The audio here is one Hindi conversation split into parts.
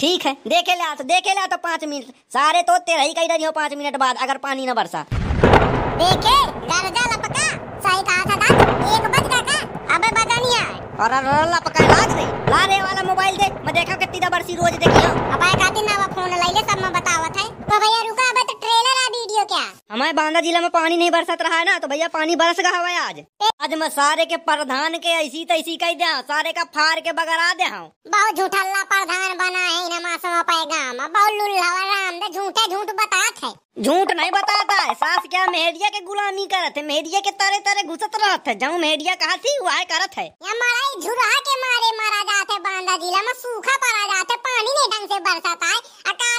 ठीक है देखे ला तो देखे ला तो पाँच मिनट सारे तो तेरे ही कही हो पाँच मिनट बाद अगर पानी न बरसा देखे दर्जा लपका सही कहा था दाद एक बज गया का अबे मजा नहीं आए और लपका लाग रे ला वाला मोबाइल दे मैं देखा कितनी दबरसी रोज देखियो अब आए खातिर ना फोन ले ले सब मैं बतावत है तो भैया रुका अब तो ट्रेलर वीडियो क्या हमारे बांदा जिला में पानी नहीं बरसत रहा है ना तो भैया पानी बरस गया हुआ आज आज मैं सारे के प्रधान के ऐसी तो का ही दे सारे का फार के बगरा दे हूँ बहुत झूठा प्रधान बना है झूठे झूठ बतात है झूठ नहीं बताता है सास क्या मेहडिया के गुलामी करत है मेहडिया के तरे तरह घुसत रहा था जहाँ मेहडिया कहा थी वह करत है झुरा के मारे मारा जाते बांदा जिला में सूखा पड़ा जाते पानी नहीं ढंग से बरसाता है अकाल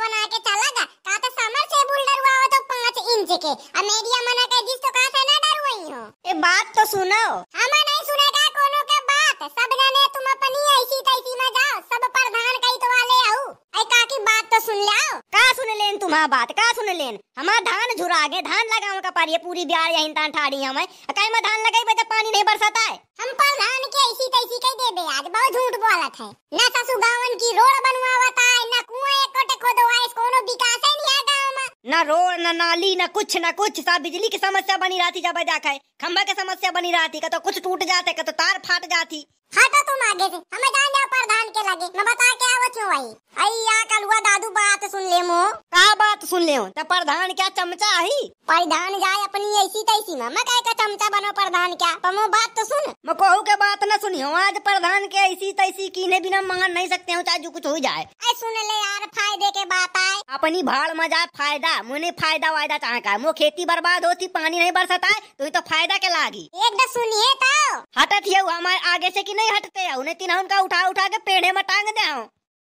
बना के चलेगा का तो समर से बुल डरुआ हो तो 5 इंच के और मेडिया मना के दिस तो का से ना डरुई हो ए बात तो सुनो हम नहीं सुनेगा कोनो के बात सब जाने तुम अपनी ऐसी तैसी में जाओ सब प्रधान कई वाले आओ ए का की बात तो सुन लाओ का सुन लेन तुम्हारा बात का सुन लेन हमार धान झुरा गए धान लगाओ का पारी पूरी बिहार यहीं तान ठाड़ी हमें काई में धान लगाई तो पानी नहीं बरसाता है हमको धान के ऐसी तैसी के दे बे आज बहुत झूठ बोलत है ना ससु गावन की रोड बनवावत है ना कुआं एक कोटे खोदवाए कोनो विकास है नहीं गांव में ना रोड ना नाली ना कुछ ना कुछ सब बिजली की समस्या बनी रहती जब जाके खंभा की समस्या बनी रहती का तो कुछ टूट जाते का तो तार फाट जाती हां तो तुम आगे से हमें जान जाओ प्रधान के लगे मैं बता के आवत हूं भाई आई या कलुआ दादू बात सुन ले मो का बात सुन ले तो प्रधान क्या चमचा ही प्रधान जाए अपनी ऐसी तैसी में मैं कह का चमचा बनो प्रधान क्या मो बात तो सुन तो कहू के बात न सुनियो आज प्रधान के ऐसी तैसी कीने बिना मांग नहीं सकते हो चाहे जो कुछ हो जाए सुन ले यार फायदे के बात आए अपनी भाड़ में जाए फायदा मुने फायदा वायदा चाहे का मो खेती बर्बाद होती पानी नहीं बरसता है तो तो फायदा के लागी एक दस सुनिए तो हटत है हमारे आगे से की नहीं हटते है उन्हें तीन उनका उठा उठा के पेड़े में टांग दे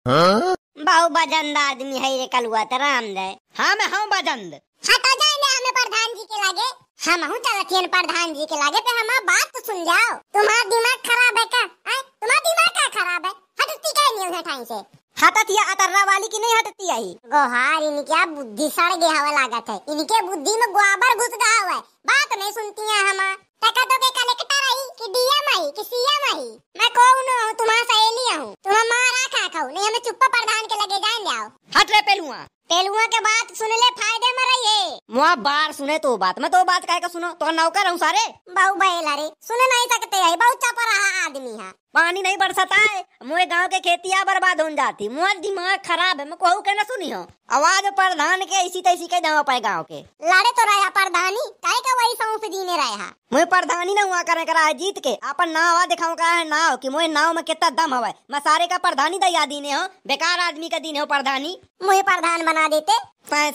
हाँ? बहु बजंद आदमी है रे कलुआ तो राम दे हाँ मैं हूँ बजंद हटो जाए प्रधान जी के लागे हम हूँ चलथियन प्रधान जी के लागे पे हम बात तो सुन जाओ तुम्हारा दिमाग खराब है का आए तुम्हारा दिमाग का खराब है हटती का नहीं है ठाई से हटतिया अतर्रा वाली की नहीं हटती आई गोहार इनकी इनके बुद्धि सड़ गया हवा लागत है इनके बुद्धि में गोबर घुस गया हुआ है बात नहीं सुनती है हम टका तो के कलेक्टर आई कि डीएम आई कि सीएम आई मैं कौन हूँ तुम्हारा सहेली हूँ तुम्हारा खा खाऊ नहीं हमें चुप्पा प्रधान के लगे जाएंगे आओ हट रे पेलुआ पहलुआ के बात सुन ले फायदे में रहिए मुआ बार सुने तो बात मैं तो बात कह का सुनो तो नौकर हूँ सारे बहु बहे लारे सुन नहीं सकते है बहुत चपराहा आदमी है पानी नहीं बरसता है मोए गांव के खेतिया बर्बाद हो जाती मोर दिमाग खराब है मैं कहू के ना सुनी हो आवाज प्रधान के इसी तैसी के दाव पाए गांव के लड़े तो रहा प्रधानी काहे का वही सौ से जीने रहा मोए प्रधानी ना हुआ करे करा है जीत के अपन नाव आ दिखाऊ का है नाव की मोए नाव में कितना दम हवा मैं सारे का प्रधानी दया दीने हो बेकार आदमी का दीने हो प्रधानी मुहे प्रधान बना देते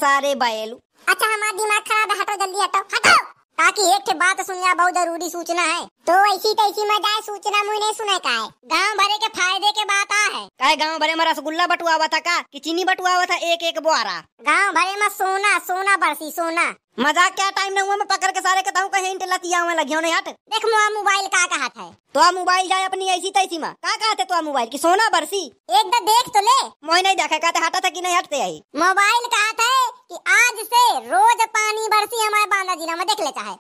सारे बैलू अच्छा हमारा दिमाग खराब है हटो जल्दी हटो हटो ताकि एक के बात सुन जा बहुत जरूरी सूचना है तो ऐसी तैसी तो में जाए सूचना मुझे नहीं सुना का है गाँव भरे के फायदे के बात आ है कहे गाँव भरे में रसगुल्ला बटुआ हुआ था का कि चीनी बटुआ हुआ था एक एक बुआरा गाँव भरे में सोना सोना बरसी सोना मजाक क्या टाइम न हुआ मैं पकड़ के सारे कहता हूँ कहीं इंट लतिया हुआ लगी होने हट देख मुआ मोबाइल का कहा था तो आ मोबाइल जाए अपनी ऐसी तैसी तो में का कहा थे तो आ मोबाइल की सोना बरसी एक तो देख तो ले मोह नहीं देखा कहते हटा था कि नहीं हटते आई मोबाइल कहा था कि आज से रोज पानी बरसी हमारे बांदा जिला में देख ले चाहे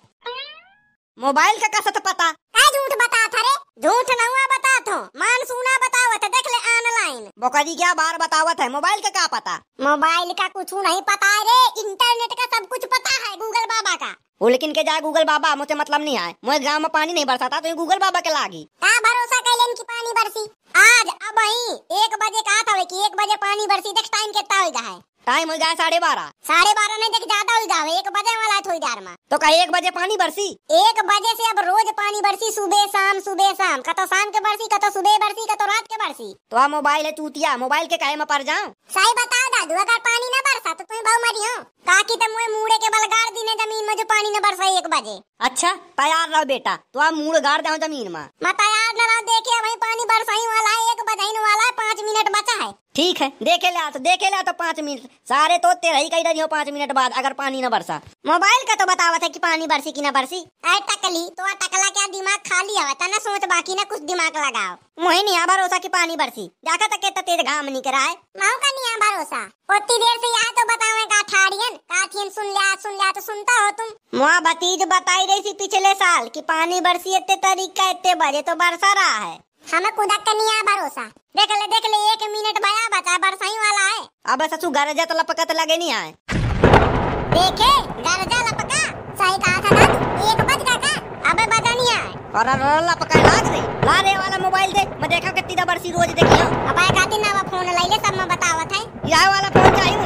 मोबाइल का कैसे तो पता का झूठ बता था रे झूठ ना हुआ बता मान सुना बतावत है देख ले ऑनलाइन बोकरी क्या बार बतावत है मोबाइल का क्या पता मोबाइल का कुछ नहीं पता रे इंटरनेट का सब कुछ पता है गूगल बाबा का वो लेकिन के जाए गूगल बाबा मुझे मतलब नहीं आए मुझे गांव में पानी नहीं बरसाता तो गूगल बाबा के लागी का भरोसा कर लेन की पानी बरसी आज अब ही एक बजे कहा था कि एक बजे पानी बरसी देख टाइम कितना हो है टाइम हो जाए साढ़े बारह साढ़े बारह नहीं देख ज्यादा हो जाओ एक बजे वाला थोड़ी देर में तो कहीं एक बजे पानी बरसी एक बजे से अब रोज पानी बरसी सुबह शाम सुबह शाम कतो शाम के बरसी कतो सुबह बरसी कतो रात के बरसी तो आ मोबाइल है चूतिया मोबाइल के कहे में पड़ जाऊँ सही बताओ दादू अगर पानी न बरसा तो तुम बहु मरी हो ताकि तो मुहे मुड़े के बलगाड़ दी जमीन में जो पानी न बरसा एक बजे अच्छा तैयार रहो बेटा तो आप मूड गाड़ जाओ जमीन में मैं तैयार न रहा देखिए वही पानी बरसाई वाला है एक बजाइन वाला है पाँच मिनट बचा है ठीक है देखे ले तो देखे ले तो पाँच मिनट सारे तो तेरा ही कहीं हो पाँच मिनट बाद अगर पानी न बरसा मोबाइल का तो बतावा था कि पानी बरसी की न बरसी अरे टकली तो टकला क्या दिमाग खाली हुआ था ना सोच बाकी ना कुछ दिमाग लगाओ मोहिनी नहीं भरोसा की पानी बरसी देखा तक कितना तेज घाम नहीं कराए माओ का नहीं भरोसा उतनी देर से यहाँ तो बतावे ठाड़ियन काठियन सुन लिया सुन लिया तो सुनता हो तुम मुआ भतीज बताई रही थी पिछले साल कि पानी बरसी इतने तरीका इतने बजे तो बरसा रहा है हमें कुदक का नहीं भरोसा देख ले देख ले एक मिनट भया बचा बरसाई वाला है अब ससु गरजा तो लपकत लगे नहीं आए देखे गरजा लपका सही कहा था और रल्ला पकड़ लाग रे ला रे वाला मोबाइल दे मैं देखा कितनी बरसी रोज देखियो अब आए खाती ना फोन लाइले सब मैं बतावत है या वाला फोन चाहिए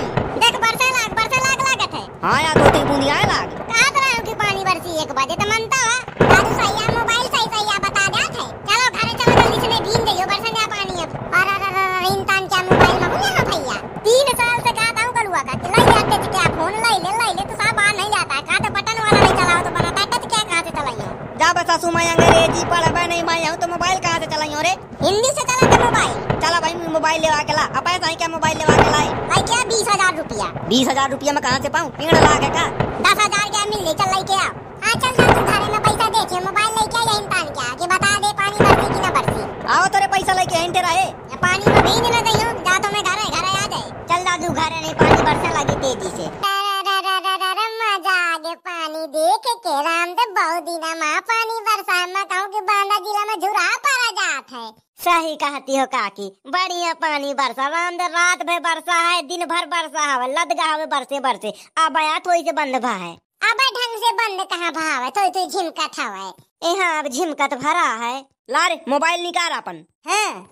देख बरसे लाग बरसे लाग लागत है हां या दो तीन बूंदी आए लाग का तरह की पानी बरसी एक बाजे नहीं भाई हम तो मोबाइल कहाँ से चलाई और हिंदी से चला मोबाइल चला भाई मोबाइल लेवा के ला अपा साई क्या मोबाइल लेवा के लाए भाई क्या बीस हजार रुपया बीस हजार रुपया मैं कहाँ से पाऊँ पिंगड़ ला के का दस हजार क्या मिल ले चल के हाँ चल में पैसा मोबाइल लेके आया इंसान क्या बता दे पानी की ना आओ पैसा लेके रहे पानी जा तो मैं घर घर आ जाए चल घर नहीं पानी तेजी से मजा आगे पानी देख के राम तो बहुत दिन माँ सही कहती हो काकी बढ़िया पानी बरसा अंदर रात भर बरसा है दिन भर बरसा है लद गावे बरसे बरसे अब आया तो से बंद भा है अब ढंग से बंद कहाँ भाव है हाँ, तो तो झिमका था है यहाँ अब झिमकत भरा है लारे मोबाइल निकाल अपन है हाँ।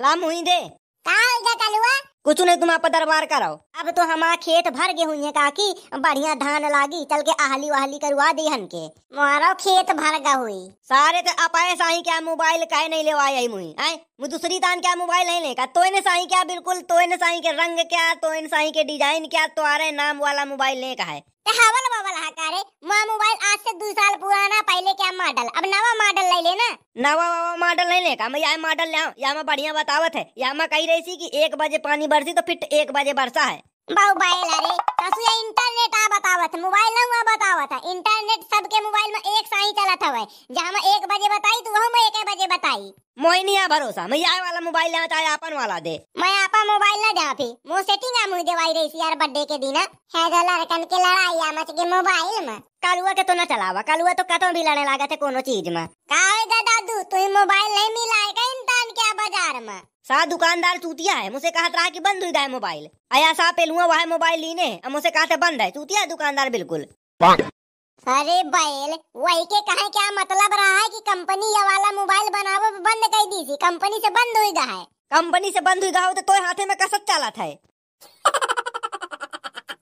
ला मुही दे का हो गया कलुआ कुछ नहीं तुम आप दरबार आओ अब तो हमारा खेत भर हुई है काकी बढ़िया धान लागी चल के आहली वाहली करवा दी हन के मारो खेत भर गा हुई सारे तो अपाए साही क्या मोबाइल काहे नहीं लेवाए आई मुई आए मु दूसरी दान क्या मोबाइल नहीं लेगा तो इन साही क्या बिल्कुल तो इन साही के रंग क्या तो साही के डिजाइन क्या तुम्हारे तो नाम वाला मोबाइल का है तो हवल हाँ, बवल हकारे मा मोबाइल आज से 2 साल पुराना पहले क्या मॉडल अब नवा मॉडल ले लेना नवा नवा मॉडल ले ले का मैं यह मॉडल ले आऊं मैं बढ़िया बतावत है या मैं कही रही थी कि 1 बजे पानी बरसी तो फिर 1 बजे बरसा है बाऊ मोबाइल अरे कसु कसुया इंटरनेट आ बतावत मोबाइल ना हुआ बतावत है इंटरनेट सबके मोबाइल में एक सा ही चलत हवे नहीं है भरोसा मैं यार वाला मोबाइल लेना चाहे अपन वाला दे मैं अपन मोबाइल ना जा पी मु सेटिंग है मुझे वाई रही यार बर्थडे के दिन है जो लड़कन के लड़ाई आ मच के मोबाइल में कालुआ के तो ना चलावा कालुआ तो कतो भी लड़ने लगा थे कोनो चीज में का होएगा दादू तू ही मोबाइल नहीं मिलाएगा इंसान क्या बाजार में सा दुकानदार चूतिया है मुझे कहा था कि बंद हुई गए मोबाइल आया सा पेलुआ वहा मोबाइल लीने मुझे कहा था बंद है चूतिया दुकानदार बिल्कुल अरे बैल वही के कहे क्या मतलब रहा है कि कंपनी ये वाला मोबाइल बनावे बंद कर दी थी कंपनी से बंद हुई है कंपनी से बंद हुई तो तोय हाथे में कसत चला था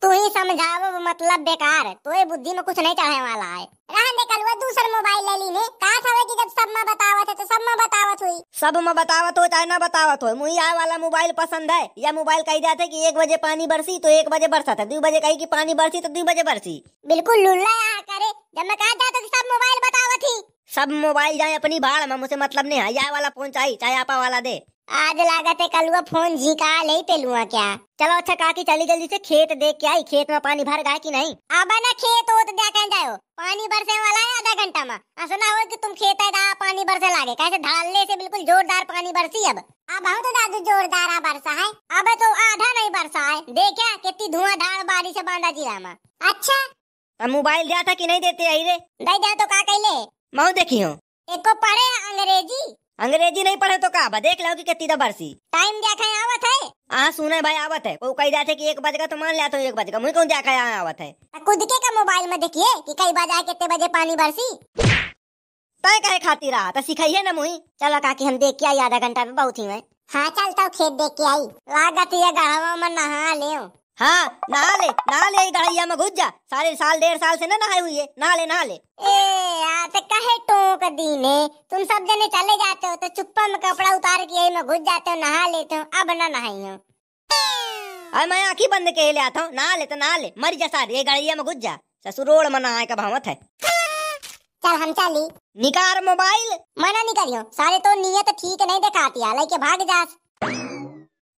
तू ही समझाओ मतलब बेकार तो ये बुद्धि में कुछ नहीं चढ़े वाला है रहन दे कल वो दूसर मोबाइल ले ली ने का सावे कि जब सब में बतावत है तो सब में बतावत हुई सब में बतावत हो चाहे ना बतावत हो मुई आ वाला मोबाइल पसंद है या मोबाइल कही जाते कि एक बजे पानी बरसी तो एक बजे बरसा था दो बजे कही कि पानी बरसी तो दो बजे बरसी बिल्कुल लुल्ला यहाँ करे जब मैं कहा जाता तो सब मोबाइल बतावत ही सब मोबाइल जाए अपनी भाड़ में मुझे मतलब नहीं है या वाला फोन चाहिए चाहे आपा वाला दे आज लागत है कलुआ फोन झीका ले पेलुआ क्या चलो अच्छा काकी चली जल्दी से खेत देख के आई खेत में पानी भर गए कि नहीं अब ना खेत हो ओत तो देखा जाओ पानी बरसे वाला है आधा घंटा में ऐसा ना हो कि तुम खेत है दा पानी बरसे लागे कैसे ढालने से बिल्कुल जोरदार पानी बरसी अब अब हम तो दादू जोरदार बरसा है अब तो आधा नहीं बरसा है देखा कितनी धुआंधार बारिश है बांदा जिला में अच्छा तो मोबाइल दिया था कि नहीं देते आई रे नहीं दिया तो का कहले मऊ देखी हूँ एक को पढ़े अंग्रेजी अंग्रेजी नहीं पढ़े तो का बा देख लो कि कितनी दबर सी टाइम देखा आवत है हाँ सुने भाई आवत है कोई कही जाते कि एक बज का तो मान लिया तो एक बज का मुझे कौन देखा यहाँ आवत है खुद के का मोबाइल में देखिए कि कई बज आए कितने बजे पानी बरसी तय कहे खाती रहा तो सिखाइए ना मुई चलो काकी हम देख के आई आधा घंटा में बहुत ही मैं हाँ चलता हूँ खेत देख के आई लागत ये गहवा में नहा ले हाँ नहा ले नहा ले गड़ैया में घुस जा सारे साल डेढ़ साल से ना नहाए हुई है नहा ले नहा ले ए यार तो कहे टोक दीने तुम सब जने चले जाते हो तो चुप्पा में कपड़ा उतार के यही में घुस जाते हो नहा लेते हो अब ना नहाई हो अरे मैं आंखी बंद के ले आता हूँ नहा ले तो नहा ले मर जा सारे ये गड़ैया में घुस जा ससुर रोड में नहाए का भावत है चल हम चली निकार मोबाइल मना नहीं करियो सारे तो नियत ठीक नहीं दिखाती हालांकि भाग जा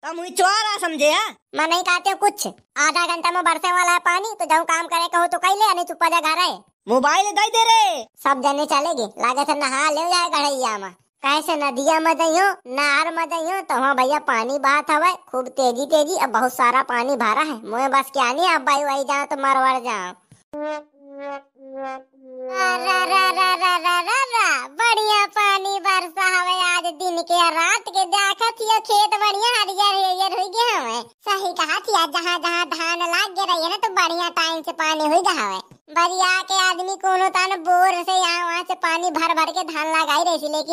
तुम तो चोरा समझे है मैं नहीं कहते हो कुछ आधा घंटा में बरसे वाला है पानी तो जाऊँ काम करे कहो तो कही ले नहीं चुपा तो जा घर है मोबाइल दे दे रे सब जने चलेगी लागे से नहा ले जाए गढ़ैया में कैसे नदिया में जाइयो नहर में जाइयो तो वहाँ भैया पानी बात हवे खूब तेजी तेजी अब बहुत सारा पानी भरा है मुझे बस क्या नहीं अब भाई वही जाओ तो मर वर जाओ लेकिन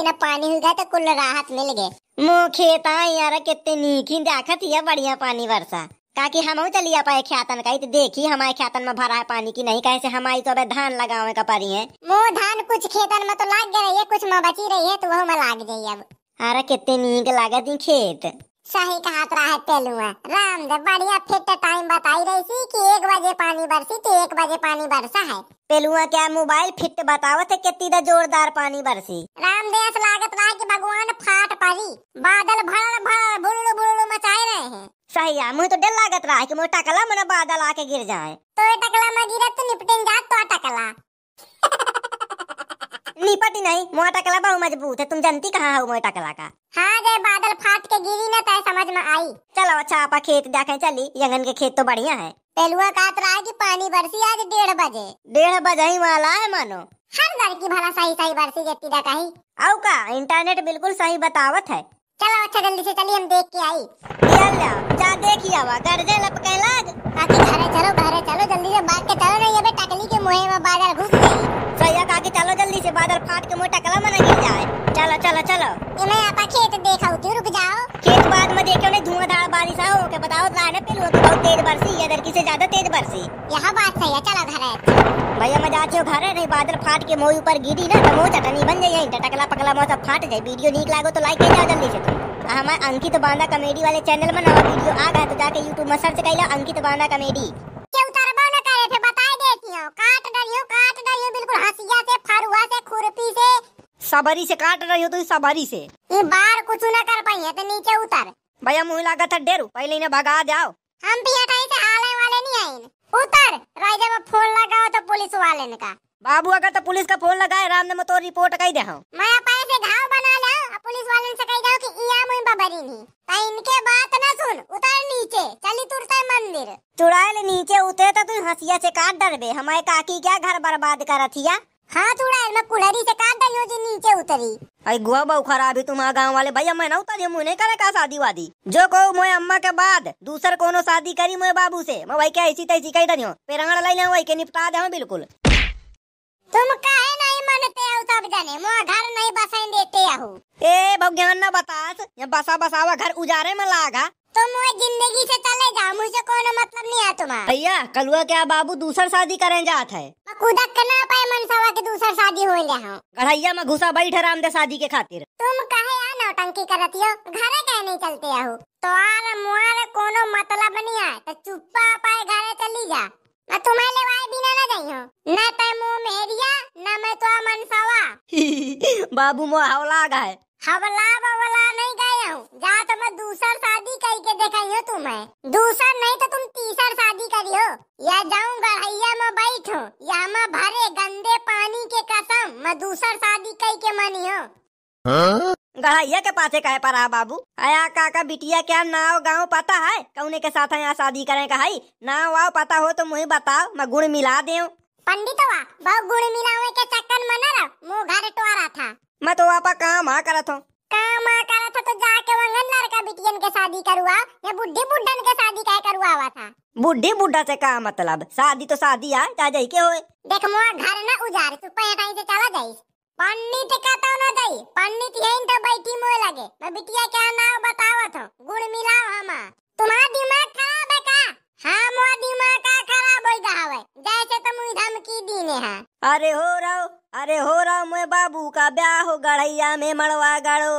अब पानी हो गया तो कुल राहत मिल गए मुँह खेता यार कितनी नीखी देखत हिया बढ़िया पानी बरसा ताकि हम चली आ पाए ख्यातन का देखी हमारे ख्यातन में भरा है पानी की नहीं कैसे हमारी तो अब धान लगावे का पड़ी है वो धान कुछ खेतन में तो लाग गए कुछ में बची रही है तो वह में लाग गई अब अरे कितने नींद लागत खेत शाही कहात राहत तेलुआ राम दे बढ़िया फिट टाइम बताई रही थी कि एक बजे पानी बरसी तो एक बजे पानी बरसा है पेलुआ क्या मोबाइल फिट बतावत थे कितनी जोरदार पानी बरसी राम दे ऐसा लागत रहा कि भगवान फाट पड़ी बादल भर भड़ बुलड़ू बुलड़ू मचाए रहे हैं सही है मुझे तो डर लागत रहा कि मोटा कला मना बादल आके गिर जाए तो टकला में गिरत तो निपटेन जात तो टकला निपटी नहीं मोटा टकला बहु मजबूत है तुम जानती कहाँ हो मोटा टकला का हाँ जय बादल फाट के गिरी ना तय समझ में आई चलो अच्छा आपा खेत देखे चली यंगन के खेत तो बढ़िया है पहलुआ कात रहा की पानी बरसी आज डेढ़ बजे डेढ़ बजे ही वाला है मानो हर घर की भला सही सही बरसी जेती डा कही आओ का इंटरनेट बिल्कुल सही बतावत है चलो अच्छा जल्दी से चली हम देख के आई जा देखिए हवा गर्जे लपके लाग चलो घरे चलो जल्दी से बात के चलो नहीं मुहे में बादल घुस गई सैया कहा कि चलो जल्दी से बादल फाट के मोटा कलम न गिर जाए चलो चलो चलो ये मैं आपा खेत देखा होती रुक जाओ खेत बाद में देखो ने धुआंधार बारिश आओ के बताओ राह ने पिलुआ की बहुत तेज बरसी या की से ज्यादा तेज बरसी यहां बात सही है चलो घर है भैया मजा आछो घर है नहीं बादल फाट के मोई ऊपर गिरी ना तो मोह चटनी बन जाए जाई टकला पकला मोह सब फाट जाए वीडियो नीक लागो तो लाइक कर जाओ जल्दी से तो हमारे अंकित बांदा कॉमेडी वाले चैनल में नवा वीडियो आ गया तो जाके यूट्यूब में सर्च कर लो अंकित बांदा कॉमेडी करे थे बताए देती हूं काट रही काट रही बिल्कुल हसिया से फरुआ से खुरपी से सबरी से काट रही हो तो सबरी से ये बार कुछ ना कर पाई है तो नीचे उतर भैया मुंह लगा था डेरू पहले इन्हें भगा जाओ हम भी हटाई से आले वाले नहीं आए उतर रही जब फोन लगाओ तो पुलिस वाले ने कहा बाबू अगर तो पुलिस का फोन लगाए राम ने मैं तो रिपोर्ट कही दे मैं पैसे घाव बना ले पुलिस वाले से कही जाओ कि करी नहीं तो इनके बात ना सुन उतर नीचे चली तुरते मंदिर चुड़ैल नीचे उतरे तो तू हसिया से काट डरबे हमारे काकी क्या घर बर्बाद कर रथिया हाँ चुड़ैल मैं कुलहरी से काट डाली जी नीचे उतरी अरे गुआ बहु खराब खराबी तुम्हारा गांव वाले भैया मैं ना उतरी मुँह नहीं करे का शादी वादी जो कहो मोए अम्मा के बाद दूसर कोनो शादी करी मोए बाबू से मैं भाई क्या ऐसी तैसी कही दनियो पेरंगड़ लाई ले वही के निपटा दे बिल्कुल तुम काहे नहीं मानते हो तब जाने मो घर नहीं बसाई देते हो ए भगवान ना बतास ये बसा बसावा घर उजारे में लागा तुम वो जिंदगी से चले जा मुझे कोई मतलब नहीं है तुम्हारा भैया कलुआ क्या बाबू दूसर शादी करे जात है कुदक के ना पाए मनसावा के दूसर शादी हो ले हां गढ़ैया में घुसा बैठ राम दे शादी के खातिर तुम काहे आ नौटंकी करत हो घरे काहे नहीं चलते हो तो आर मोरे कोनो मतलब नहीं है तो चुप्पा पाए घरे चली जा मैं तुम्हें लेवाए बिना ना जाई हो ना ते तो मु मेरिया ना मैं तो मनसवा बाबू मो हावला गए हावला बवला नहीं गए हूँ जा तो मैं दूसर शादी करके देखाई हो तुम्हें दूसर नहीं तो तुम तीसर शादी करी हो या जाऊँ गढ़ैया में बैठो या मैं भरे गंदे पानी के कसम मैं दूसर शादी करके मनी हो हाँ? गढ़ाइया के पास कहे पर बाबू आया का, का बिटिया क्या नाव गाँव पता है कौने के साथ यहाँ शादी करे का है नाव वाव पता हो तो मुझे बताओ मैं गुड़ मिला दे पंडित बहु गुड़ मिलावे के चक्कर में ना मुँह घर रहा था मैं तो आपा काम आ करत हूँ काम आ करत तो जाके वंगन लड़का बिटियन के शादी करुआ या बुढ़ी बुढ़न के शादी का करुआ हुआ था बुढ़ी बुढ़ा से का मतलब शादी तो शादी आ चाहे के हो देख मुआ घर ना उजार तू पैठाई से चला जाइस पन्नी ते कहता ना दई पन्नी ती हैं तो बैठी मोए लगे मैं बिटिया क्या नाव बतावत हूं गुण मिलाओ हमा तुम्हारा दिमाग खराब है का हाँ मोर दिमाग का खराब हो गया है जैसे तुम तो धमकी दीने हां अरे हो रहो अरे हो रहो मुझे बाबू का ब्याह हो गड़ैया में मड़वा गड़ो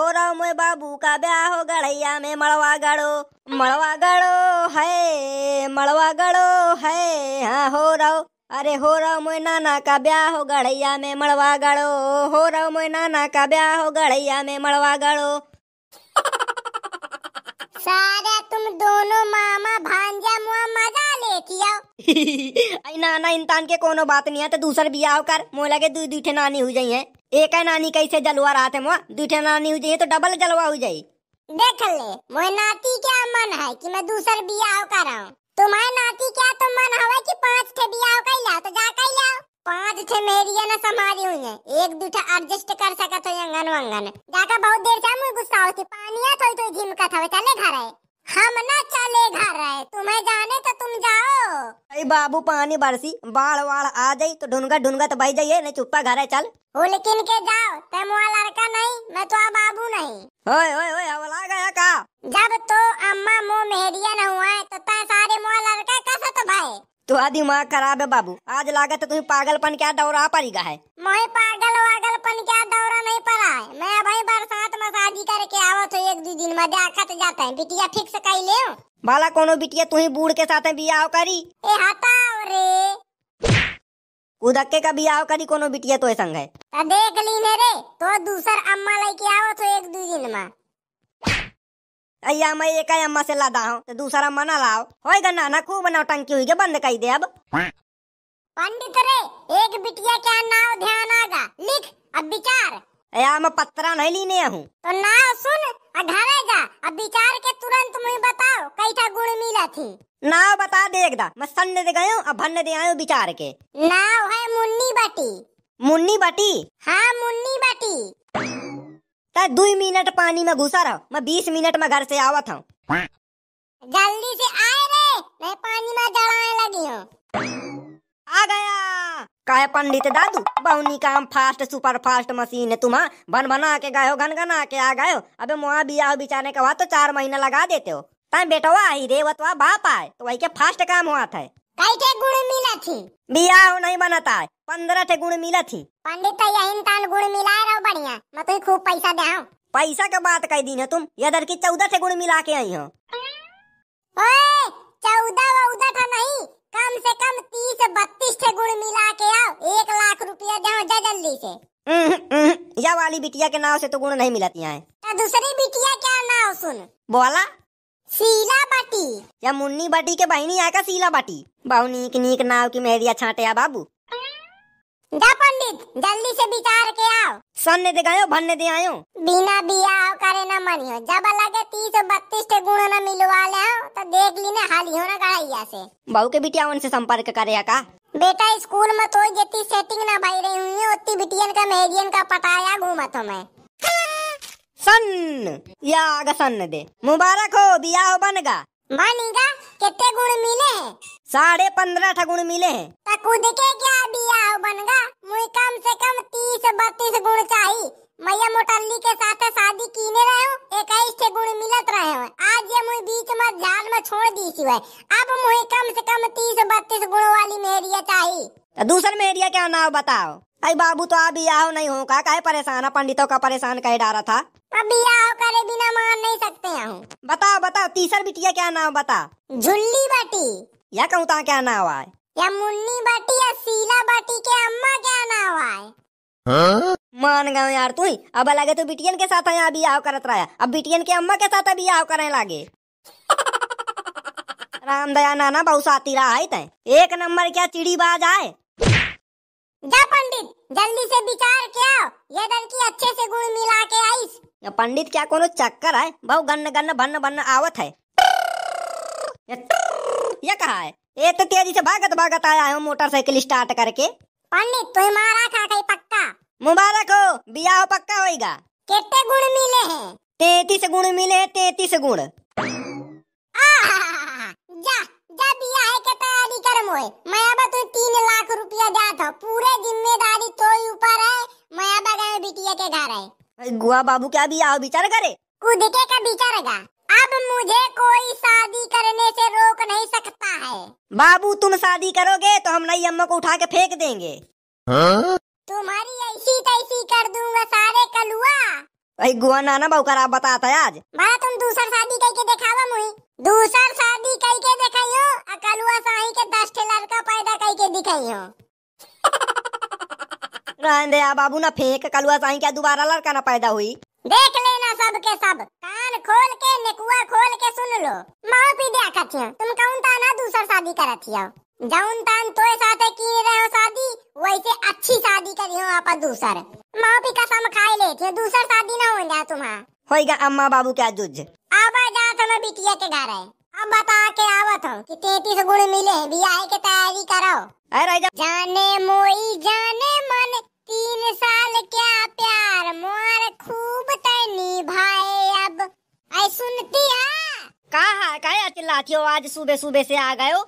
हो रहो मुझे बाबू का ब्याह हो गड़ैया में मड़वा गड़ो मड़वा गड़ो है मड़वा गड़ो है हाँ हो रहो अरे हो रहो मोय नाना का ब्याह हो गढ़ैया में मड़वा गड़ो हो रहो मोय नाना का ब्याह हो गढ़ैया में मड़वा गड़ो सारे तुम दोनों मामा भांजा मुआ मजा लेती हो आई नाना इंसान के कोनो बात नहीं है तो दूसर ब्याह कर मोह लगे दू दूठे नानी हो जाई है एक है नानी कैसे जलवा रहा थे मुआ दूठे नानी हो जाइए तो डबल जलवा हो जाये देख ले मोह नाती क्या मन है कि मैं दूसर बियाह कराऊं तुम्हारे नाती क्या तुम मन हवे कि पांच ठे बियाह कइला तो जा कइला पांच ठे मेरी है ना समारी हुई है एक दूठा एडजस्ट कर सका तो यंगन वंगन जाका बहुत देर से मुझे गुस्सा होती पानिया थोड़ी थोड़ी का था चले घर है हम ना चले घर है तुम्हें जाने तो तुम जाओ अरे बाबू पानी बरसी बाढ़ वाड़ आ जाई तो ढूंढगा ढूंढगा तो भाई जाइए नहीं चुप्पा घर है चल वो लेकिन के जाओ तुम वहाँ लड़का नहीं मैं तो बाबू नहीं ओए ओए ओए अब गया का जब तो अम्मा मुंह मेहरिया ना हुआ है तो तय तुहा तो दिमाग खराब है बाबू आज लागत तो तुम्हें पागलपन क्या दौरा पड़ी पड़ेगा है मैं पागल वागलपन क्या दौरा नहीं पड़ा है मैं भाई बरसात में शादी करके आवत तो एक दो दिन में देखत जाता है बिटिया फिक्स कर ले भला कोनो बिटिया तुम्हें बूढ़ के साथ बियाह करी ए हटाओ रे उदक्के का बियाह करी कोनो बिटिया तो संग है देख ली ने रे तो दूसर अम्मा लेके आवत तो एक दो दिन में अया मैं एक अम्मा से लादा हूँ तो दूसरा मना लाओ हो गन्ना ना खूब बनाओ टंकी हुई के बंद कर दे अब पंडित रे एक बिटिया क्या नाव ध्यान आगा लिख अब विचार अया मैं पत्रा नहीं लीने हूँ तो नाव सुन अधारे जा अब विचार के तुरंत मुझे बताओ कई था गुण मिला थी नाव बता दे एकदा मैं सन्न दे गयो अब भन्ने दे आयो विचार के नाव है मुन्नी बटी मुन्नी बटी हाँ मुन्नी बटी ता दो मिनट पानी में घुसा रहा मैं बीस मिनट में घर से आवा था जल्दी से आए रे मैं पानी में जड़ाने लगी हूँ आ गया काहे पंडित दादू बहुनी काम फास्ट सुपर फास्ट मशीन है तुम हाँ, बन बना के गए हो गन गना के आ गए हो अबे मुआ बिया बिचाने के बाद तो चार महीना लगा देते हो बेटा वो आई रे वो तो बाप आए तो वही के फास्ट काम हुआ था कई के गुण मिला थी बिया हो नहीं बनाता है पंद्रह के गुण मिला थी पंडित तो यही तान गुण मिला है रहो बढ़िया मैं तुम्हें खूब पैसा दे पैसा का बात कई दिन है तुम दर की चौदह से गुण मिला के आई हो चौदह वौदह का नहीं कम से कम तीस बत्तीस के गुण मिला के आओ एक लाख रुपया दे जा जल्दी से यह वाली बिटिया के नाव से तो गुण नहीं मिलती है दूसरी बिटिया क्या नाव सुन बोला सीला बाटी या मुन्नी बाटी के बहनी का सीला बाटी बहु नीक नीक नाव की मेहरिया छाटे बाबू जा पंडित जल्दी से विचार के आओ सामने दे गयो भन्ने दे आयो बिना आओ करे ना मनियो जब लगे तीस बत्तीस के गुण ना मिलवा ले तो देख ली ना हाली हो ना गड़ैया से बहू के बिटिया उनसे संपर्क करे का बेटा स्कूल में तो जितनी सेटिंग ना भाई रही हुई उतनी बिटियन का मेहरियन का पटाया घूमा तो मैं सन या आग सन दे मुबारक हो बिया हो बनगा बनेगा कितने गुण मिले हैं साढ़े पंद्रह ठा गुण मिले हैं तकुद के क्या बिया हो बनगा मुझे कम से कम तीस बत्तीस गुण चाहिए मैया मोटल्ली के साथ शादी कीने रहे हो एक ऐसे गुण मिलत रहे हो आज ये मुझे बीच में जाल में छोड़ दी सी है अब मुझे कम से कम तीस बत्तीस गुण वाली मेहरिया चाहिए तो दूसरे मेहरिया क्या नाम बताओ अरे बाबू तो आप बिया नहीं हो का परेशान है पंडितों का परेशान कह डारा था करे बिना मान नहीं सकते हूँ बताओ बताओ तीसर बिटिया क्या नाम बता झुल्ली बाटी या कहूँ ता क्या नाम है या मुन्नी बाटी या सीला बाटी के अम्मा क्या नाम है हाँ? मान गए यार तू अब लगे तू बिटियन के साथ यहाँ बियाह करत रहा अब बिटियन के अम्मा के साथ अभी आओ करने लगे राम दया नाना बहुत बहुसाती रहा है तय एक नंबर क्या चिड़ी बाज आए जा पंडित जल्दी से विचार क्या ये लड़की अच्छे से गुड़ मिला के आई पंडित क्या कोनो चक्कर है बहु गन्न गन्न भन्न भन्न आवत है ये कहा है ये तो तेजी से भागत भागत आया है मोटरसाइकिल स्टार्ट करके पंडित तो मुबारक आ गई पक्का मुबारक हो हो पक्का होएगा कितने गुण मिले हैं तैतीस गुण मिले हैं तैतीस गुण जा जा के तैयारी कर मोए मैं अब तू तीन लाख रुपया पूरे जिम्मेदारी तो ऊपर है मैं अब बिटिया के घर है गुआ बाबू क्या भी आओ बिचार करे खुद के का गा अब मुझे कोई शादी करने से रोक नहीं सकता है बाबू तुम शादी करोगे तो हम नई अम्मा को उठा के फेंक देंगे हाँ? तुम्हारी ऐसी तैसी कर दूंगा सारे कलुआ भाई गुआ नाना बहु खराब बताता है आज भला तुम दूसर शादी करके के देखावा मुई दूसर शादी करके के देखाई कलुआ के दस लड़का पैदा कई के दिखाई हो रहे दे बाबू ना फेंक कलुआ साई क्या दोबारा लड़का ना पैदा हुई देख लेना सब के सब कान खोल के निकुआ खोल के सुन लो माओ पी दिया कथियो तुम कौन था ना दूसर शादी करथियो जौन तान तो साथे की रहे हो शादी वैसे अच्छी शादी करी हो आप दूसर माओ पी का सम खाई ले लेथियो दूसर शादी ना हो जा तुम्हारा होएगा अम्मा बाबू क्या जुज अब जा तुम तो बिटिया के घर है अब बता के आवत हो कि तैतीस गुण मिले बियाह के तैयारी करो अरे जाने मोई जाने मन तीन साल क्या प्यार मोर खूब तनी भाए अब आई सुनती है कहा काया चिल्लाती हो आज सुबह सुबह से आ गए हो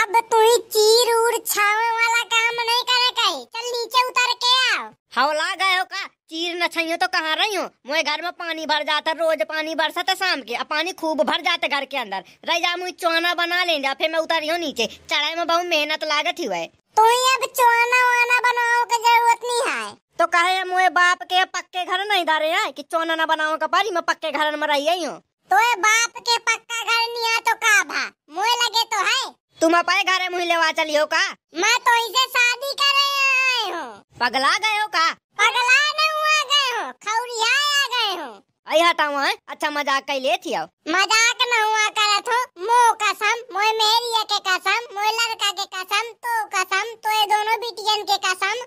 अब तू चीर उड़ छावे वाला काम नहीं करे कहीं चल नीचे उतर के आओ हवला हाँ, गए हो का चीर न छियो तो कहाँ रही हो मुझे घर में पानी भर जाता रोज पानी बरसत शाम के पानी खूब भर जाते घर के अंदर रह जा मुझे चौना बना लेंगे फिर मैं रही हूँ नीचे चढ़ाई में बहुत मेहनत लागत ही हुआ तो अब चोआना वाना बनाओ के जरूरत नहीं है तो कहे हम वो बाप के पक्के घर नहीं धारे है कि चोना ना बनाओ का पारी मैं पक्के घर में रही हूँ तो बाप के पक्का घर नहीं है तो का भा मुहे लगे तो है तुम अपने घर में मुहे लेवा चली हो का मैं तो इसे शादी कर आए हो पगला गए हो का पगला नहीं हुआ गए हो खौरिया आ गए हो आई हटा हुआ है अच्छा मजाक ले थी मजाक न हुआ कर हो मो कसम मो मेरी के कसम मो लड़का के कसम तो कसम तो ये दोनों बिटियन के कसम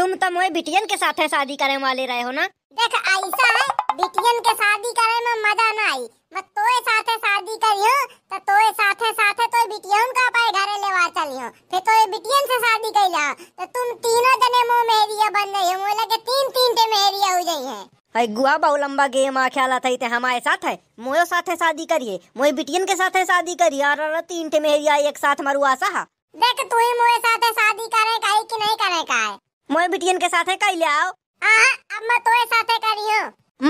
तुम तो मोय बिटियन के साथ है शादी करने वाले रहे हो ना देख ऐसा है बिटियन के शादी करे में मजा ना आई मैं तोए है शादी करियो तो तोए साथ है तो बिटियन का पाए घरे लेवा चलियो फिर तोए बिटियन से शादी कर ला तो तुम तीनों जने मो मेरी बन गई हो मोला के तीन तीन टे मेरी हो गई है अरे गुआ बहु लंबा गेम आ ख्याल इतने हमारे साथ है मोयो साथ है शादी करिए मोए बिटियन के साथ है शादी करिए और अरे तीन टे आई एक साथ मरु आशा हा देख तू ही मोए साथ है शादी करे काहे कि नहीं करे का है मोए बिटियन के साथ है कई ले आओ आ अब मैं तोए साथ है करियो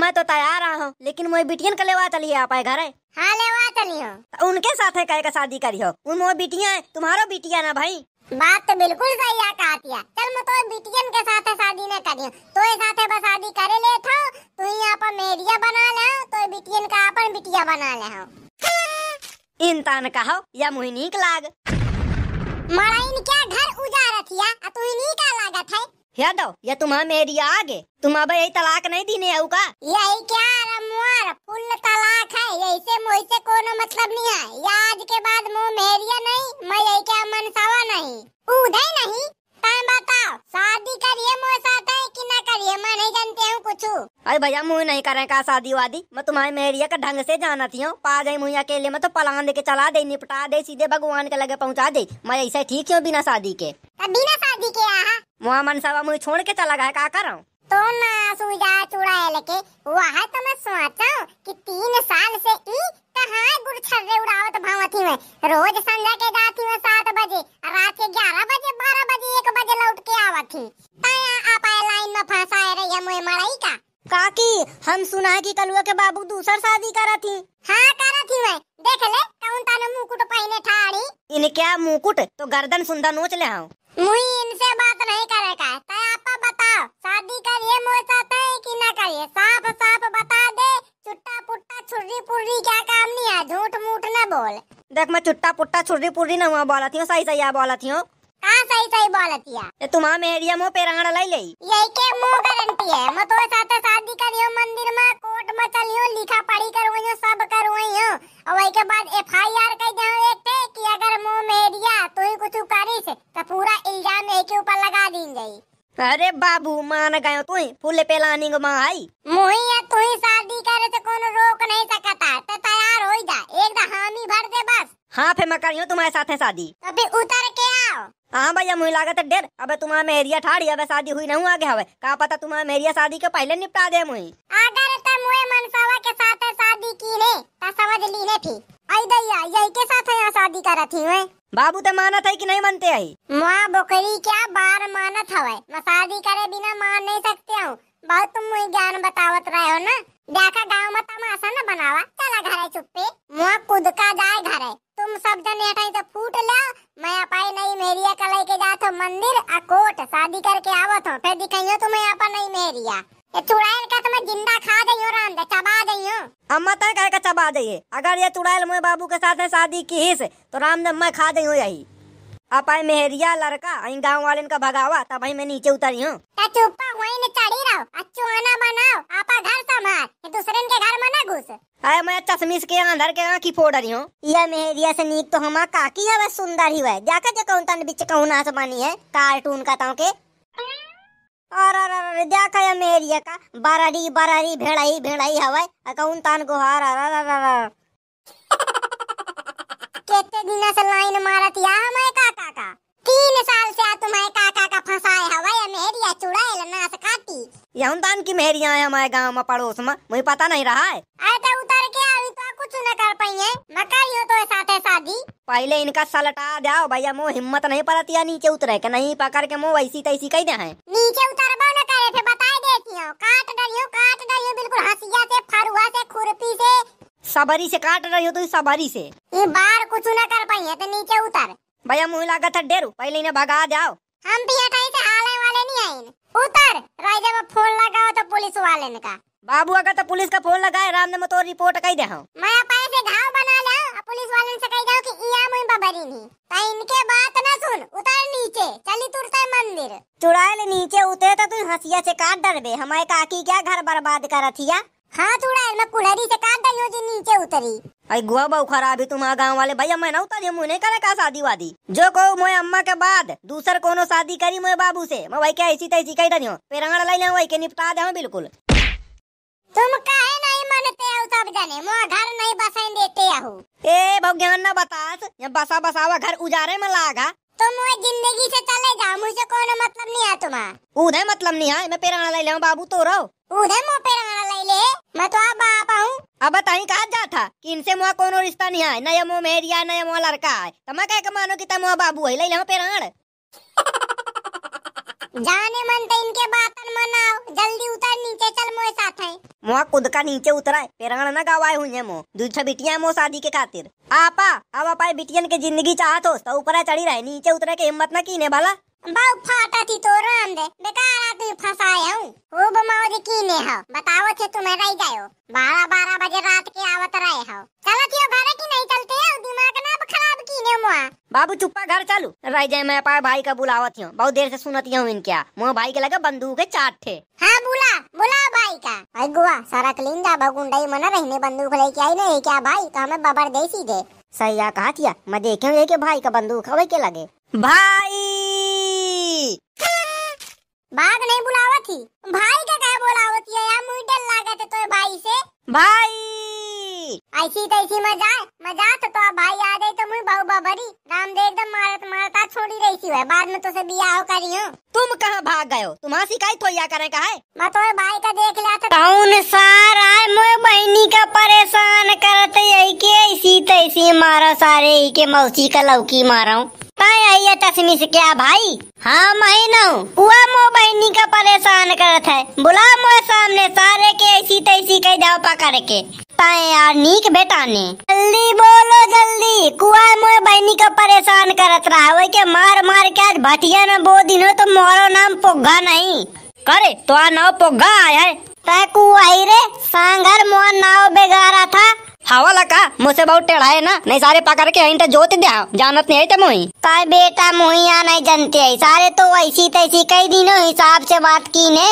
मैं तो तैयार आ हूं लेकिन मोए बिटियन के लेवा चलिए आप आए घर है हां लेवा चलियो उनके साथ है कहे का शादी करियो हो उन मोए बिटिया है तुम्हारो बिटिया ना भाई बात तो बिल्कुल सही है कातिया चल मैं तो बिटियन के साथ है शादी में करी करियो तो ये साथे बस शादी करे ले था तू यहां पर मेरिया बना ले तो बिटियन का अपन बिटिया बना ले हो हाँ। इंतान कहो या मोहिनी के लाग मारा क्या घर उजाड़ थिया आ तू इन्हीं का लागत है यादव या तुम मेरी आगे तुम अब यही तलाक नहीं दीने आऊ का यही क्या रमुआर फुल तलाक है यही से मोई से कोनो मतलब नहीं है या आज के बाद मुँह मेरिया नहीं मैं यही क्या मन मनसावा नहीं उदय नहीं टाइम बताओ शादी करिए मोए साथ है कि ना करिए मैं नहीं जानते हूँ कुछ अरे भैया मुँह नहीं करे का शादी वादी मैं तुम्हारे मेरिया का ढंग से जाना थी हूँ पा जाये मुँह अकेले मैं तो पलान दे के चला दे निपटा दे सीधे भगवान के लगे पहुँचा दे मैं ऐसे ठीक हूँ बिना शादी के बिना शादी के यहाँ मुआ मनसावा मुझे छोड़ के चला गया का कर तो ना सूजा चूड़ा लेके वहाँ तो मैं सोचा कि तीन साल से ई कहाँ रे उड़ावत भावती मैं रोज संध्या के जाती मैं सात बजे रात के ग्यारह बजे बारह बजे एक बजे लौट के आवती ताया आप लाइन में फंसा है रही है मुझे मड़ई का काकी हम सुना है कि कलुआ के बाबू दूसर शादी करा थी हाँ करा थी मैं देख ले कौन ताने मुकुट पहने ठाड़ी इनके मुकुट तो गर्दन सुंदर नोच ले हाँ मुई इनसे बात नहीं करेगा तो बताओ शादी करिए तो कि ना करिए साफ साफ बता दे चुट्टा पुट्टा क्या काम नहीं है झूठ मूठ ना बोल देख मैं चुट्टा पुट्टा छुर्री पुर्री ना बोला थी सही सही बोला थी कहां सही सही बोलतिया ए तुमा मेरिया मो पेरांगड़ा लाई ले यही के मुँह गारंटी है मैं तो साथ शादी करियो मंदिर में कोर्ट में चलियो लिखा पढ़ी करवाइयो सब करवाइयो और वही के बाद एफआईआर कर देओ एक ते कि अगर मुँह मेरिया तो ही कुछ से तो पूरा जाई अरे बाबू मान गयो तू फूल पेलानी को माई मुही तू ही शादी करे तो कोनो रोक नहीं सकता तो तैयार हो जा एक हामी भर दे बस हाँ फिर मैं करियो तुम्हारे साथ है शादी तो फिर उतर के आओ हाँ भैया मुझे लागत है डेर अब तुम्हारा मेहरिया ठाड़ी अब शादी हुई नहीं आगे हवे का पता तुम्हारा मेहरिया शादी के पहले निपटा दे मुई अगर त तो मुए मनसावा के साथ है शादी की ने त समझ ली ने थी आई दैया यही के साथ यहाँ शादी करत ही मैं बाबू तो मानत है कि नहीं मानते आई माँ बोकरी क्या बार मानत हवे मैं शादी करे बिना मान नहीं सकते हूँ बहुत तुम मुई ज्ञान बतावत रहे हो ना देखा गांव में तमाशा ना बनावा चला घरे चुप्पे मुआ खुद का जाए घरे तुम सब जन एठाई तो फूट ले मैं अपाई नहीं मेरिया का लेके जात हो मंदिर आ कोट शादी करके आवत हो फिर दिखाइयो तुम्हें अपा नहीं मेरिया ये चुड़ैल का तुम्हें जिंदा खा दइयो राम दे चबा दइयो अम्मा तर कह के चबा दइए अगर ये चुड़ैल मुए बाबू के साथ शादी की हिस तो राम दे मैं खा दइयो यही अपाय मेहरिया लड़का आई गांव वाले का भगावा तब ही मैं नीचे उतरी हूँ अरे मैं चश्मिश के अंदर के आँखी फोड़ रही हूँ यह मेहरिया से नीक तो हमारा काकी है वह सुंदर ही है जाकर जो कौन तन बिच कहूँ आसमानी है कार्टून का ताऊ के और अरे देखा यह मेहरिया का बरारी बरारी भेड़ाई भेड़ाई हवा कहूँ तान गुहार एते दिन से लाइन मारत या मैं काका का तीन साल से आ तुम्हारे काका का फंसाए हवा या मेहरिया चुड़ाए ना काटी यहन दान की मेहरिया है हमारे गांव में पड़ोस में मुझे पता नहीं रहा है आ तो उतर के अभी तो कुछ न कर पाइए मकारियो तो साथ है शादी पहले इनका सलटा जाओ भैया मो हिम्मत नहीं पड़ती या नीचे उतरे के नहीं पकड़ के मो वैसी तैसी कह दे है नीचे उतरबो न करे फिर बता देती हूं काट डरियो काट डरियो बिल्कुल हसिया से फरुआ से खुरपी से सबरी से काट रही हो तो सबरी से ये बार कुछ ना कर पाई है तो नीचे उतर भैया मुँह लागत है डेरू पहले इन्हें भगा जाओ हम भी हटाई से आले वाले नहीं आए उतर रही जब फोन लगाओ तो पुलिस वाले ने कहा बाबू अगर तो पुलिस का फोन लगाए राम ने मैं तो रिपोर्ट कह दे मैं पाए से घाव बना ले हाँ। पुलिस वाले से कह जाओ कि इया मुई बबरी नहीं तो इनके बात ना सुन उतर नीचे चली तुरते मंदिर चुड़ाए नीचे उतरे तो तू हसिया से काट डर बे हमारे काकी क्या घर बर्बाद करत हिया हाथ उड़ाए मैं कुल्हाड़ी से काट गई जी नीचे उतरी अरे गुआ बहु खराब तुम आ गांव वाले भैया मैं ना उतरी मुझे नहीं करे का शादी वादी जो कहो मोए अम्मा के बाद दूसर कोनो शादी करी मोए बाबू से मैं भाई के ऐसी तैसी कही दियो पेरांगड़ लाई ना वही के निपटा दे बिल्कुल तुम काहे नहीं मानते हो सब जाने मो घर नहीं बसाई देते हो ए बहु ज्ञान ना बतास या बसा बसावा घर उजारे में लागा तो वो जिंदगी से चले जाओ मुझे कोनो मतलब नहीं है तुम्हारा उधर मतलब नहीं है मैं पेराना ले लाऊं बाबू तो रहो उधर मो पेराना ले ले मैं तो आप बाप हूं अब बताई कहा जा था कि इनसे मुआ कोनो रिश्ता नहीं है नया मो मेरिया नया मो लड़का है तमा तो कह के मानो कि तमुआ बाबू है ले लाऊं पेरान जाने मन तो इनके बातन मनाओ जल्दी उतर नीचे चल मोए साथ मुआ खुद का नीचे उतरा है पेरण न गवाए हुए मो दूसरा बिटिया मो शादी के खातिर आपा अब अपाए बिटियन के जिंदगी चाहत हो तो ऊपर चढ़ी रहे नीचे उतरे के हिम्मत न की ने भला बाउ फाटा थी तो राम दे बेकार आदमी फंसाया हूँ खूब मौज की ने हो बताओ थे तुम्हें रह जाओ बारह बारह बजे रात के आवत रहे हो चलो थियो घर की नहीं चलते हो दिमाग ना अब खराब की ने मुआ बाबू चुप्पा घर चालू रह जाए मैं पाए भाई का बुलावत हूँ बहुत देर से सुनती हूँ इनके मुँह भाई के लगे बंदूक है चाट थे हाँ बुला बुला भाई का भाई गुआ सारा क्लीन बगुंडाई मना रहने बंदूक लेके आई नहीं क्या भाई तो हमें बबर देसी दे सीधे सही कहा थिया मैं देखे के भाई का बंदूक हवे के लगे भाई बाघ नहीं बुलावा थी भाई का क्या बोलावत है यार मुझे डर लगा थे तो भाई से भाई ऐसी तैसी तो मजा मजा तो तो भाई आ गई तो मुझे बहु बाबरी राम दे एकदम मारत मारता छोड़ी रही थी बाद में तो से बिया हो करी हो तुम कहाँ भाग गए हो तुम सिकाई तो या करे कहा है मैं तो भाई का देख लिया था कौन सारा मोए बहनी का परेशान करते यही के सारे ही के मौसी का लौकी मारा आई तस्मी से क्या भाई हाँ मैं हुआ मो बहनी का परेशान करत है बुला मोह सामने सारे के ऐसी तैसी कह जाओ पकड़ के पाए यार नीक बेटा ने जल्दी बोलो जल्दी कुआ मोह बहनी का परेशान करत रहा वही के मार मार के आज भटिया न बो दिन तो मोरो नाम पोगा नहीं करे तो आ नाव पोगा आया है कुआ रे सांगर मोर नाव बेगारा था हवाला का मुझसे बहुत टेढ़ा है ना नहीं सारे पकड़ के इंटर जोत दिया जानत नहीं तो मुही काय बेटा मोही यहाँ नहीं जानते सारे तो ऐसी तैसी कई दिनों हिसाब से बात की ने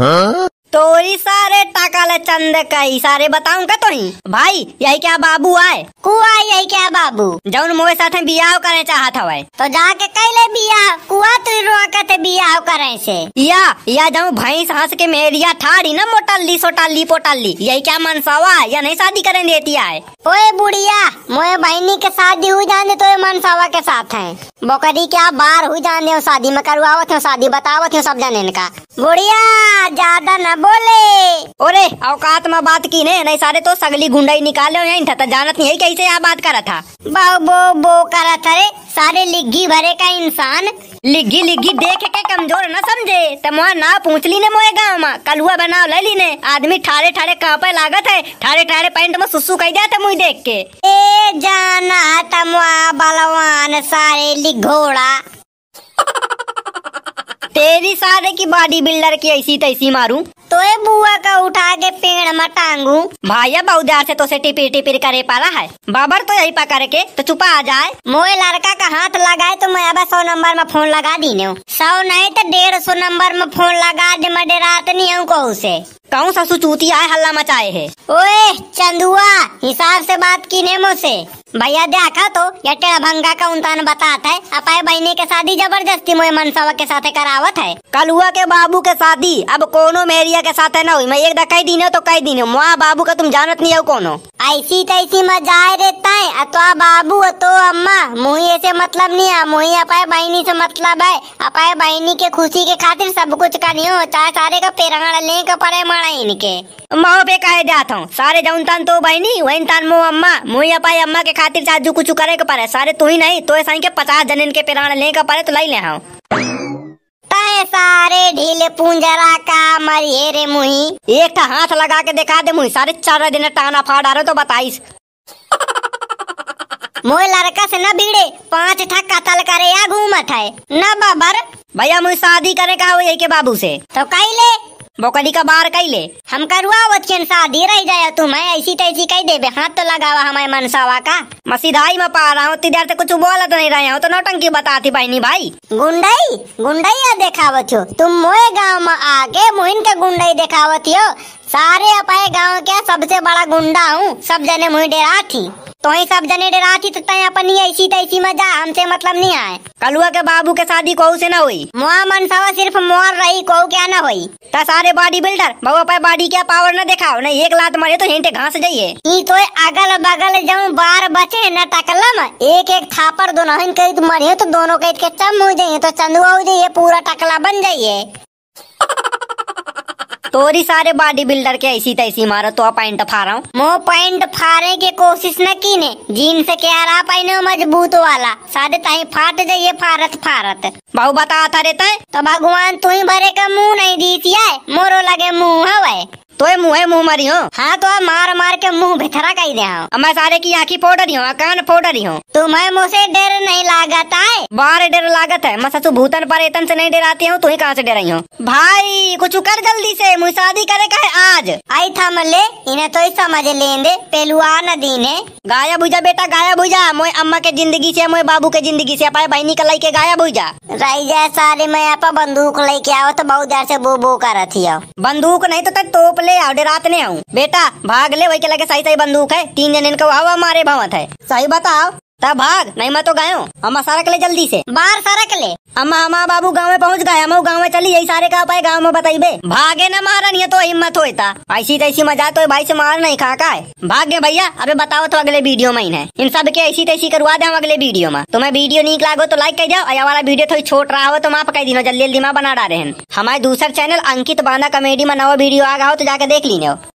हाँ? तोरी सारे टाका ले चंद कई सारे बताऊं का तोही भाई यही क्या बाबू आए कु आए यही क्या बाबू जौन मोए साथ बियाह करे था हवे तो जाके ले बियाह कुआ तू रोकत बियाह करे से या या जाऊ भैंस हंस के मेरिया ठाड़ी ना मोटल्ली सोटल्ली पोटल्ली यही क्या मनसावा या नहीं शादी करे देती आए ओए बुढ़िया मोए बहनी के शादी हो जाने तो मनसावा के साथ है बकरी क्या बार हो जाने शादी में करवावत हो शादी बतावत हो सब जाने का बुढ़िया ज्यादा न बोले ओरे औकात में बात की ने नहीं सारे तो सगली गुंडाई निकाले यहीं था तो जानत नहीं कैसे यहाँ बात कर रहा था बो बो बो कर रहा था रे सारे लिग्गी भरे का इंसान लिग्गी लिग्गी देख के कमजोर न समझे तमुआ ना पूछ ली ने मोए गाँव में कलुआ बनाओ ले ली ने आदमी ठारे ठारे पे लागत है ठारे ठारे पैंट में सुसु कह दिया मुझे देख के ए जाना तम बलवान सारे लिघोड़ा तेरी सारे की बॉडी बिल्डर की ऐसी तैसी मारू तो ये बुआ का उठा के पेड़ में टांगू अब बहुदार से तो से टिपिर टिपिर करे पाला है बाबर तो यही पकड़ के तो छुपा आ जाए मोए लड़का का हाथ लगाए तो मैं अब सौ नंबर में फोन लगा दी ने सौ नहीं तो डेढ़ सौ नंबर में फोन लगा दे मैं डेरात नहीं हूँ कहू से कौन सा सुचूती आए हल्ला मचाए है ओए चंदुआ हिसाब से बात की ने मुझसे भैया देखा तो ये भंगा का उन्तान बताता है अपाए बहने के शादी जबरदस्ती मोए मनसावा के साथ करावत है कलुआ के बाबू के शादी अब कोनो मेरी भैया के साथ है ना हुई मैं एक दा कई दिन तो कई दिन माँ बाबू का तुम जानत नहीं हो कौन ऐसी तैसी मजा रहता है तो बाबू तो अम्मा मुही ऐसे मतलब नहीं है मुही अपाए बहनी से मतलब है अपाए बहनी के खुशी के खातिर सब कुछ का नहीं हो चाहे सारे का पेरंगड़ ले पड़े मारा इनके माओ पे कहे जाता हूँ सारे जौन तान तो बहनी वही तान मो अम्मा मुही अपाई अम्मा के खातिर चाहे जो कुछ करे के पड़े सारे तू ही नहीं तो ऐसा के पचास जन इनके पेरा ले के पड़े तो लाई ले हाँ सारे ढीले पुंजरा का मरिए रे मुही एक हाथ लगा के दिखा दे मुही सारे चार दिन टाना फाड़ आ रहे तो बताइस मोह लड़का से न बीड़े पांच ठक कतल करे या घूमत है न बाबर भैया मुझे शादी करे का के बाबू से तो कही ले बोकड़ी का कई कैले हम करुआ वचन शादी रह जाए तुम है ऐसी तैसी कह देबे हाथ तो लगावा हमारे मनसावा का मसीदाई में पा रहा हूँ तिधर से कुछ बोल तो नहीं रहे हो तो नौटंकी बताती बहनी भाई गुंडई गुंडई देखावत हो तुम मोए गाँव में आगे मोहिन के गुंडई देखावत हो सारे अपने गांव के सबसे बड़ा गुंडा हूँ सब जने मुझे डेरा थी तो ही सब जने डेरा थी तो तय अपन ऐसी तैसी में जा हमसे मतलब नहीं आए कलुआ के बाबू के शादी कहू से न हुई मुआ मनसावा सिर्फ मोर रही कहू क्या न हुई तो सारे बॉडी बिल्डर बहु अपने बॉडी क्या पावर न दिखाओ न एक लात मारे तो हिंटे घास जाइए तो अगल बगल जाऊं बार बचे न टकलम एक एक थापर दोनों हिन कई तो दोनों कई के चम हो जाइए तो चंदुआ हो जाइए पूरा टकला बन जाइए तोरी सारे बॉडी बिल्डर के ऐसी तैसी मारो तो पैंट रहा हूँ मो पैंट फारे की कोशिश न की ने जीन्स के हरा पहनो मजबूत वाला साढ़े ताई फाट जाइए फारत फारत बहु बता था रे तो भगवान तु भरे का मुँह नहीं दी थी मोरो लगे मुँह हवा तो ये मुँह मुँह मरी हो हाँ।, हाँ तो मार मार के मुँह भिथरा कही दे हूँ मैं सारे की आँखी फोड़ रही हूँ कान फोड़ रही हूँ तुम्हें मुझसे डर नहीं लागत है बार डर लागत है मैं ससु भूतन पर एतन से नहीं डराती हूँ तू ही कहाँ से डर रही हूँ भाई कुछ कर जल्दी से मुझे शादी करे का आज आई था मल्ले इन्हें तो समझ दे पहलुआ न दीने गायब बुझा बेटा गायब बुझा मोए अम्मा के जिंदगी से मोए बाबू के जिंदगी से अपाए भाई निकल के गायब बुझा रही जाए सारे मैं आप बंदूक लेके आओ तो बहुत देर से बो बो कर रही बंदूक नहीं तो तक तोप ले आओ रात ने आऊ बेटा भाग ले वही के लगे सही सही बंदूक है तीन जन इनको आओ हमारे भवत है सही बताओ तब भाग नहीं मैं तो गायो अम्मा सारा के ले जल्दी से बाहर सारा के ले अम्मा हमारा बाबू गांव में पहुंच गए हम गांव में चली यही सारे का पाए गांव में बताइबे भागे ना महारानी ये तो हिम्मत होता ऐसी तैसी मजा तो भाई से मार नहीं खा का है भाग्य भैया अबे बताओ तो अगले वीडियो में इन्हें इन सब के ऐसी तैसी करवा दे हम अगले वीडियो में तुम्हें वीडियो नीक लागो तो लाइक कर जाओ अया वाला वीडियो थोड़ी छोट रहा हो तो माफ कर दिनों जल्दी जल्दी माँ बना डाले हैं हमारे दूसर चैनल अंकित बांधा कॉमेडी में नवा वीडियो आ गया हो तो जाके देख लीजिए